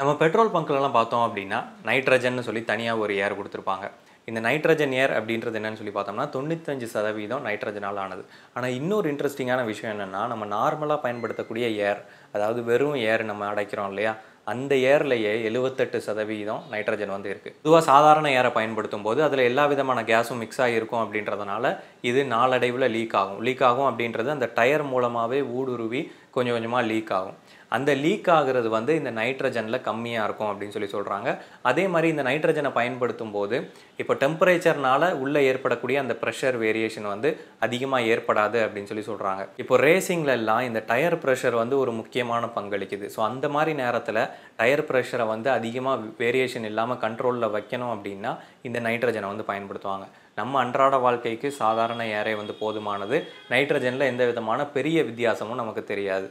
நம்ம பெட்ரோல் பங்க்லலாம் பார்த்தோம் அப்படின்னா நைட்ரஜன் சொல்லி தனியாக ஒரு ஏர் கொடுத்துருப்பாங்க இந்த நைட்ரஜன் ஏர் அப்படின்றது என்னன்னு சொல்லி பார்த்தோம்னா தொண்ணூத்தஞ்சு சதவீதம் நைட்ரஜனால் ஆனது ஆனால் இன்னொரு இன்ட்ரெஸ்டிங்கான விஷயம் என்னென்னா நம்ம நார்மலாக பயன்படுத்தக்கூடிய ஏர் அதாவது வெறும் ஏர் நம்ம அடைக்கிறோம் இல்லையா அந்த ஏர்லேயே எழுவத்தெட்டு சதவீதம் நைட்ரஜன் வந்து இருக்குது பொதுவாக சாதாரண ஏரை பயன்படுத்தும் போது அதில் எல்லா விதமான கேஸும் மிக்ஸ் ஆகிருக்கும் அப்படின்றதுனால இது நாளடைவில் லீக் ஆகும் லீக் ஆகும் அப்படின்றது அந்த டயர் மூலமாகவே ஊடுருவி கொஞ்சம் கொஞ்சமாக லீக் ஆகும் அந்த லீக் ஆகிறது வந்து இந்த நைட்ரஜனில் கம்மியாக இருக்கும் அப்படின்னு சொல்லி சொல்கிறாங்க அதே மாதிரி இந்த நைட்ரஜனை பயன்படுத்தும் போது இப்போ டெம்பரேச்சர்னால் உள்ளே ஏற்படக்கூடிய அந்த ப்ரெஷர் வேரியேஷன் வந்து அதிகமாக ஏற்படாது அப்படின்னு சொல்லி சொல்கிறாங்க இப்போ ரேசிங்லெல்லாம் இந்த டயர் ப்ரெஷர் வந்து ஒரு முக்கியமான பங்களிக்குது ஸோ அந்த மாதிரி நேரத்தில் டயர் ப்ரெஷரை வந்து அதிகமாக வேரியேஷன் இல்லாமல் கண்ட்ரோலில் வைக்கணும் அப்படின்னா இந்த நைட்ரஜனை வந்து பயன்படுத்துவாங்க நம்ம அன்றாட வாழ்க்கைக்கு சாதாரண ஏரே வந்து போதுமானது நைட்ரஜனில் எந்த விதமான பெரிய வித்தியாசமும் நமக்கு தெரியாது